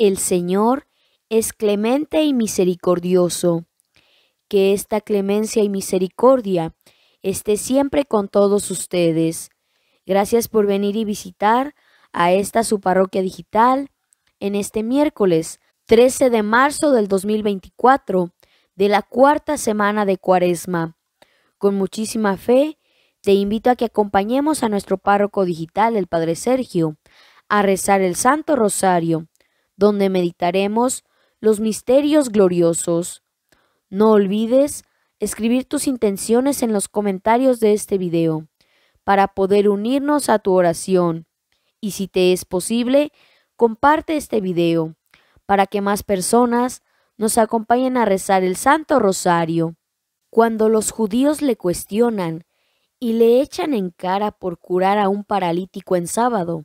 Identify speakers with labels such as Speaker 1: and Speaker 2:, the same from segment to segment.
Speaker 1: El Señor es clemente y misericordioso. Que esta clemencia y misericordia esté siempre con todos ustedes. Gracias por venir y visitar a esta su parroquia digital en este miércoles 13 de marzo del 2024 de la cuarta semana de Cuaresma. Con muchísima fe, te invito a que acompañemos a nuestro párroco digital, el Padre Sergio, a rezar el Santo Rosario donde meditaremos los misterios gloriosos. No olvides escribir tus intenciones en los comentarios de este video para poder unirnos a tu oración. Y si te es posible, comparte este video para que más personas nos acompañen a rezar el Santo Rosario. Cuando los judíos le cuestionan y le echan en cara por curar a un paralítico en sábado,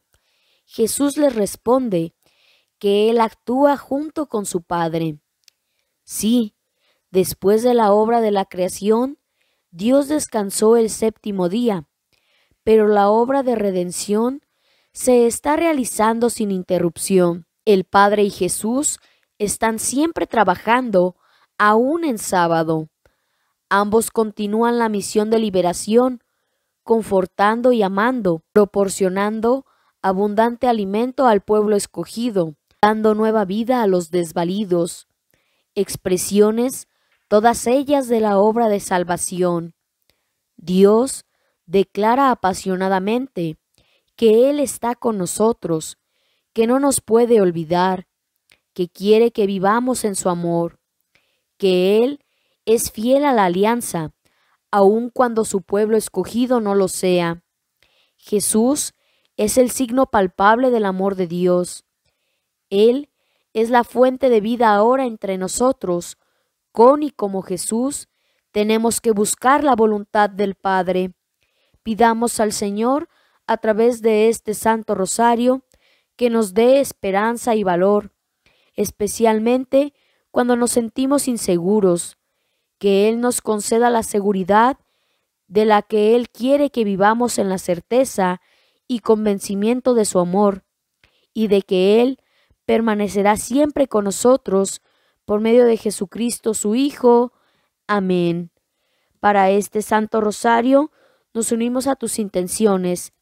Speaker 1: Jesús les responde que Él actúa junto con su Padre. Sí, después de la obra de la creación, Dios descansó el séptimo día, pero la obra de redención se está realizando sin interrupción. El Padre y Jesús están siempre trabajando, aún en sábado. Ambos continúan la misión de liberación, confortando y amando, proporcionando abundante alimento al pueblo escogido dando nueva vida a los desvalidos, expresiones todas ellas de la obra de salvación. Dios declara apasionadamente que Él está con nosotros, que no nos puede olvidar, que quiere que vivamos en su amor, que Él es fiel a la alianza, aun cuando su pueblo escogido no lo sea. Jesús es el signo palpable del amor de Dios. Él es la fuente de vida ahora entre nosotros. Con y como Jesús, tenemos que buscar la voluntad del Padre. Pidamos al Señor, a través de este Santo Rosario, que nos dé esperanza y valor, especialmente cuando nos sentimos inseguros, que Él nos conceda la seguridad de la que Él quiere que vivamos en la certeza y convencimiento de su amor, y de que Él permanecerá siempre con nosotros por medio de Jesucristo su Hijo. Amén. Para este Santo Rosario nos unimos a tus intenciones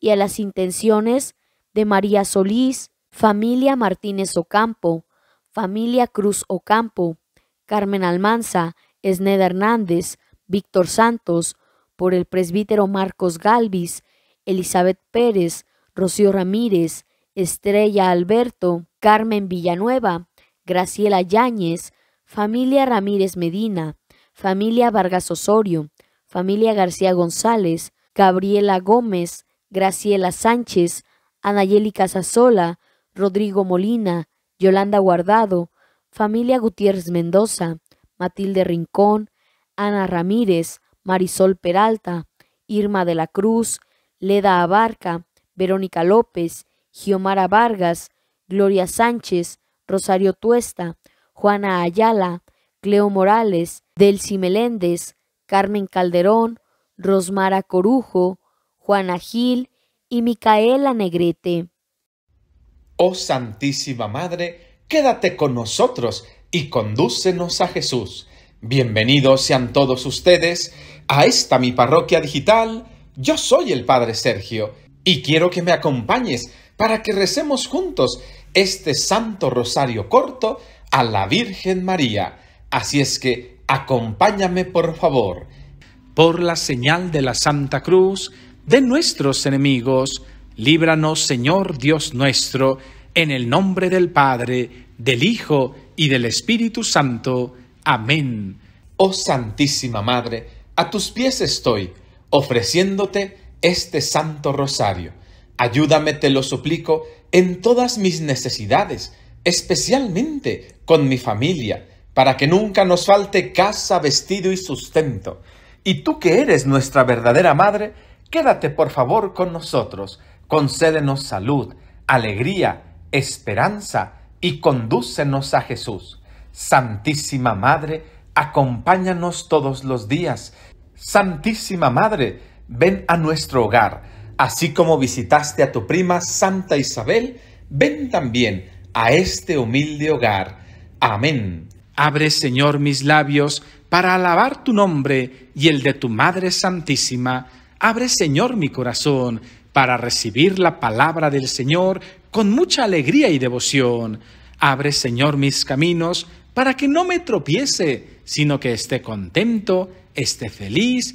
Speaker 1: y a las intenciones de María Solís, familia Martínez Ocampo, familia Cruz Ocampo, Carmen Almanza, Esneda Hernández, Víctor Santos, por el presbítero Marcos Galvis, Elizabeth Pérez, Rocío Ramírez, Estrella Alberto, Carmen Villanueva, Graciela Yáñez, familia Ramírez Medina, familia Vargas Osorio, familia García González, Gabriela Gómez, Graciela Sánchez, Anayeli Casasola, Rodrigo Molina, Yolanda Guardado, familia Gutiérrez Mendoza, Matilde Rincón, Ana Ramírez, Marisol Peralta, Irma de la Cruz, Leda Abarca, Verónica López, Giomara Vargas, Gloria Sánchez, Rosario Tuesta, Juana Ayala, Cleo Morales, Delcy Meléndez, Carmen Calderón, Rosmara Corujo, Juana Gil y Micaela Negrete.
Speaker 2: Oh Santísima Madre, quédate con nosotros y condúcenos a Jesús. Bienvenidos sean todos ustedes a esta mi parroquia digital. Yo soy el Padre Sergio y quiero que me acompañes para que recemos juntos este Santo Rosario corto a la Virgen María. Así es que acompáñame por favor. Por la señal de la Santa Cruz, de nuestros enemigos, líbranos Señor Dios nuestro, en el nombre del Padre, del Hijo y del Espíritu Santo. Amén. Oh Santísima Madre, a tus pies estoy, ofreciéndote este Santo Rosario Ayúdame, te lo suplico, en todas mis necesidades, especialmente con mi familia, para que nunca nos falte casa, vestido y sustento. Y tú que eres nuestra verdadera madre, quédate por favor con nosotros, concédenos salud, alegría, esperanza y condúcenos a Jesús. Santísima Madre, acompáñanos todos los días. Santísima Madre, ven a nuestro hogar Así como visitaste a tu prima Santa Isabel, ven también a este humilde hogar. Amén. Abre, Señor, mis labios para alabar tu nombre y el de tu Madre Santísima. Abre, Señor, mi corazón para recibir la palabra del Señor con mucha alegría y devoción. Abre, Señor, mis caminos para que no me tropiece, sino que esté contento, esté feliz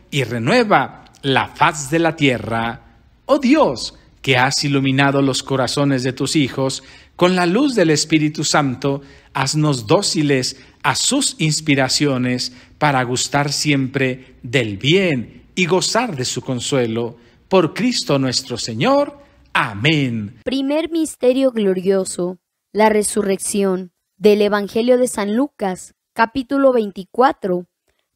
Speaker 2: y renueva la faz de la tierra. Oh Dios, que has iluminado los corazones de tus hijos, con la luz del Espíritu Santo, haznos dóciles a sus inspiraciones para gustar siempre del bien y gozar de su consuelo. Por Cristo nuestro Señor. Amén.
Speaker 1: Primer Misterio Glorioso, la Resurrección, del Evangelio de San Lucas, capítulo 24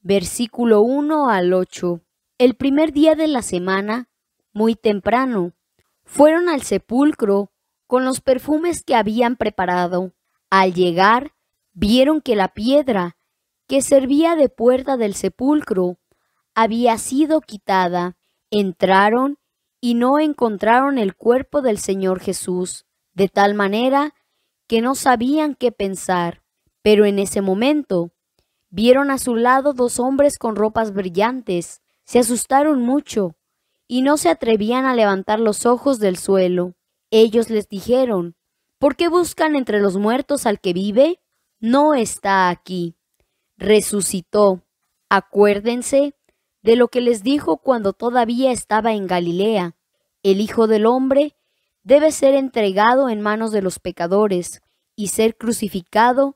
Speaker 1: versículo 1 al 8. El primer día de la semana, muy temprano, fueron al sepulcro con los perfumes que habían preparado. Al llegar, vieron que la piedra que servía de puerta del sepulcro había sido quitada. Entraron y no encontraron el cuerpo del Señor Jesús, de tal manera que no sabían qué pensar. Pero en ese momento Vieron a su lado dos hombres con ropas brillantes, se asustaron mucho y no se atrevían a levantar los ojos del suelo. Ellos les dijeron, ¿por qué buscan entre los muertos al que vive? No está aquí. Resucitó. Acuérdense de lo que les dijo cuando todavía estaba en Galilea. El Hijo del Hombre debe ser entregado en manos de los pecadores y ser crucificado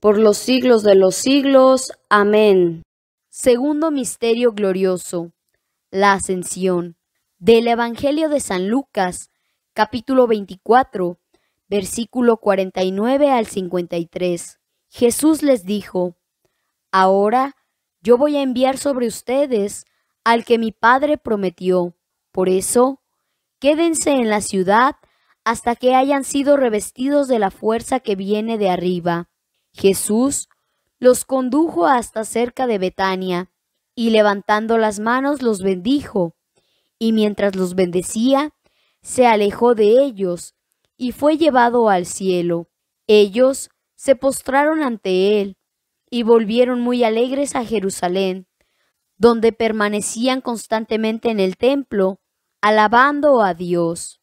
Speaker 1: por los siglos de los siglos. Amén. Segundo Misterio Glorioso. La Ascensión. Del Evangelio de San Lucas, capítulo 24, versículo 49 al 53. Jesús les dijo, Ahora yo voy a enviar sobre ustedes al que mi Padre prometió. Por eso, quédense en la ciudad hasta que hayan sido revestidos de la fuerza que viene de arriba. Jesús los condujo hasta cerca de Betania y levantando las manos los bendijo, y mientras los bendecía, se alejó de ellos y fue llevado al cielo. Ellos se postraron ante él y volvieron muy alegres a Jerusalén, donde permanecían constantemente en el templo, alabando a Dios.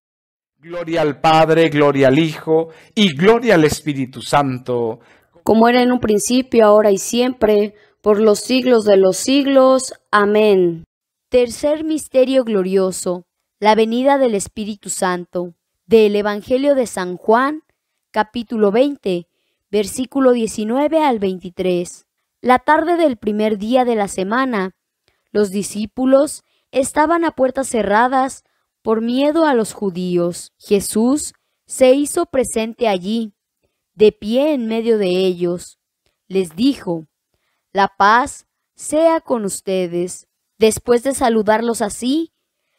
Speaker 2: Gloria al Padre, gloria al Hijo y gloria al Espíritu Santo.
Speaker 1: Como era en un principio, ahora y siempre, por los siglos de los siglos. Amén. Tercer misterio glorioso, la venida del Espíritu Santo. Del Evangelio de San Juan, capítulo 20, versículo 19 al 23. La tarde del primer día de la semana, los discípulos estaban a puertas cerradas, por miedo a los judíos, Jesús se hizo presente allí, de pie en medio de ellos. Les dijo, La paz sea con ustedes. Después de saludarlos así,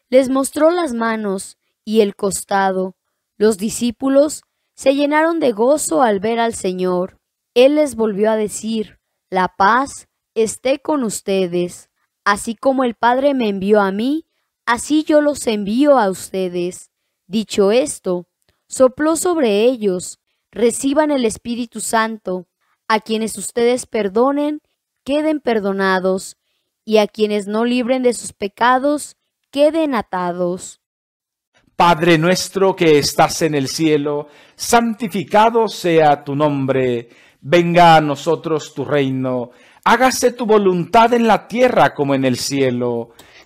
Speaker 1: les mostró las manos y el costado. Los discípulos se llenaron de gozo al ver al Señor. Él les volvió a decir, La paz esté con ustedes. Así como el Padre me envió a mí, Así yo los envío a ustedes. Dicho esto, sopló sobre ellos, reciban el Espíritu Santo, a quienes ustedes perdonen, queden perdonados, y a quienes no libren de sus pecados, queden atados.
Speaker 2: Padre nuestro que estás en el cielo, santificado sea tu nombre, venga a nosotros tu reino, hágase tu voluntad en la tierra como en el cielo.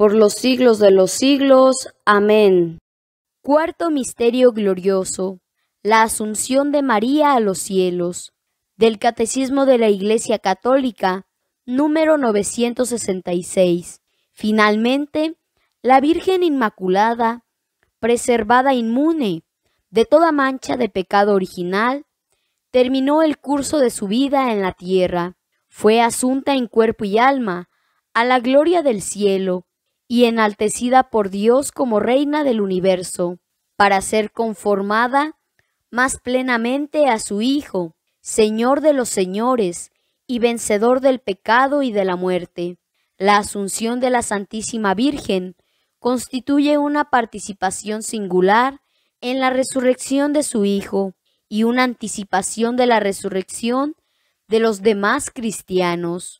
Speaker 1: por los siglos de los siglos. Amén. Cuarto Misterio Glorioso. La Asunción de María a los cielos. Del Catecismo de la Iglesia Católica, número 966. Finalmente, la Virgen Inmaculada, preservada inmune de toda mancha de pecado original, terminó el curso de su vida en la tierra. Fue asunta en cuerpo y alma a la gloria del cielo y enaltecida por Dios como reina del universo, para ser conformada más plenamente a su Hijo, Señor de los señores y vencedor del pecado y de la muerte. La asunción de la Santísima Virgen constituye una participación singular en la resurrección de su Hijo y una anticipación de la resurrección de los demás cristianos.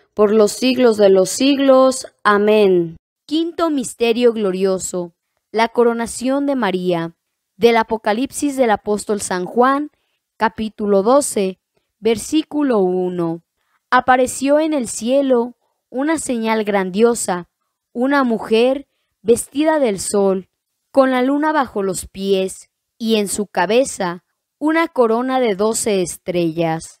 Speaker 1: por los siglos de los siglos. Amén. Quinto Misterio Glorioso. La coronación de María. Del Apocalipsis del Apóstol San Juan, capítulo 12, versículo 1. Apareció en el cielo una señal grandiosa, una mujer vestida del sol, con la luna bajo los pies y en su cabeza una corona de doce estrellas.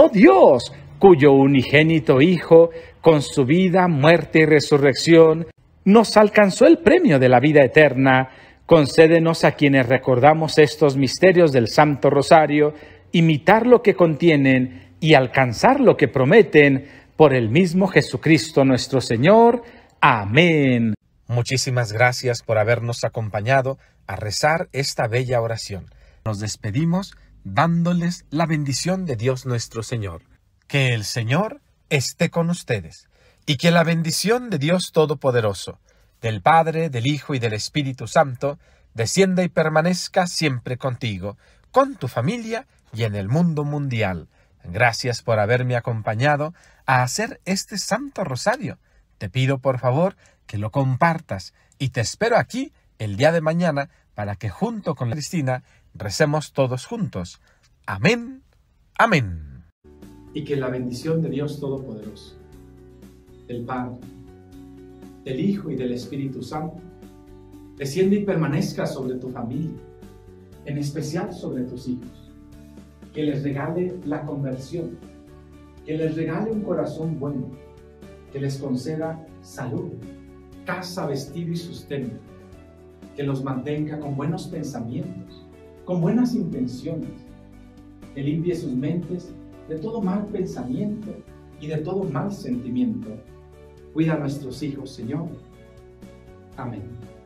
Speaker 2: oh Dios, cuyo unigénito Hijo, con su vida, muerte y resurrección, nos alcanzó el premio de la vida eterna. Concédenos a quienes recordamos estos misterios del Santo Rosario, imitar lo que contienen y alcanzar lo que prometen por el mismo Jesucristo nuestro Señor. Amén. Muchísimas gracias por habernos acompañado a rezar esta bella oración. Nos despedimos dándoles la bendición de Dios nuestro Señor. Que el Señor esté con ustedes, y que la bendición de Dios Todopoderoso, del Padre, del Hijo y del Espíritu Santo, descienda y permanezca siempre contigo, con tu familia y en el mundo mundial. Gracias por haberme acompañado a hacer este Santo Rosario. Te pido por favor que lo compartas y te espero aquí el día de mañana para que junto con Cristina Recemos todos juntos. Amén. Amén. Y que la bendición de Dios Todopoderoso, del Padre, del Hijo y del Espíritu Santo, desciende y permanezca sobre tu familia, en especial sobre tus hijos. Que les regale la conversión, que les regale un corazón bueno, que les conceda salud, casa, vestido y sustento, que los mantenga con buenos pensamientos con buenas intenciones, que limpie sus mentes de todo mal pensamiento y de todo mal sentimiento. Cuida a nuestros hijos, Señor. Amén.